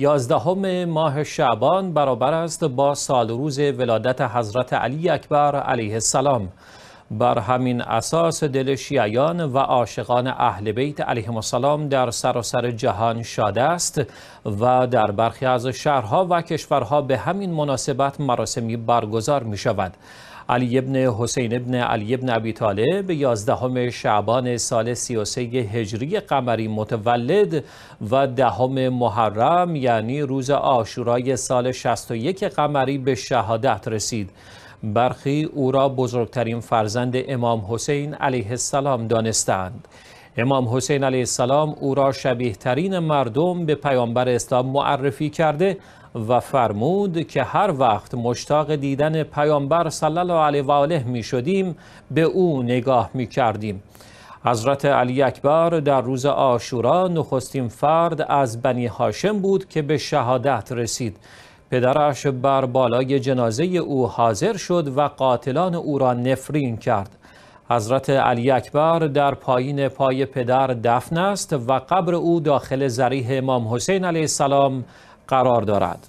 یازدهم ماه شعبان برابر است با سال روز ولادت حضرت علی اکبر علیه السلام بر همین اساس دل شیعیان و عاشقان اهل بیت علیه السلام در سراسر سر جهان شاده است و در برخی از شهرها و کشورها به همین مناسبت مراسمی برگزار می شود علی ابن حسین ابن علی ابن ابی طالب یازدهم شعبان سال 33 هجری قمری متولد و دهم محرم یعنی روز آشورای سال 61 قمری به شهادت رسید برخی او را بزرگترین فرزند امام حسین علیه السلام دانستند امام حسین علیه السلام او را شبیه ترین مردم به پیامبر اسلام معرفی کرده و فرمود که هر وقت مشتاق دیدن پیامبر صلی الله علیه و آله می شدیم به او نگاه می کردیم حضرت علی اکبر در روز آشورا نخستین فرد از بنی هاشم بود که به شهادت رسید پدرش بر بالای جنازه او حاضر شد و قاتلان او را نفرین کرد حضرت علی اکبر در پایین پای پدر دفن است و قبر او داخل زریح امام حسین علیه السلام قرار دارد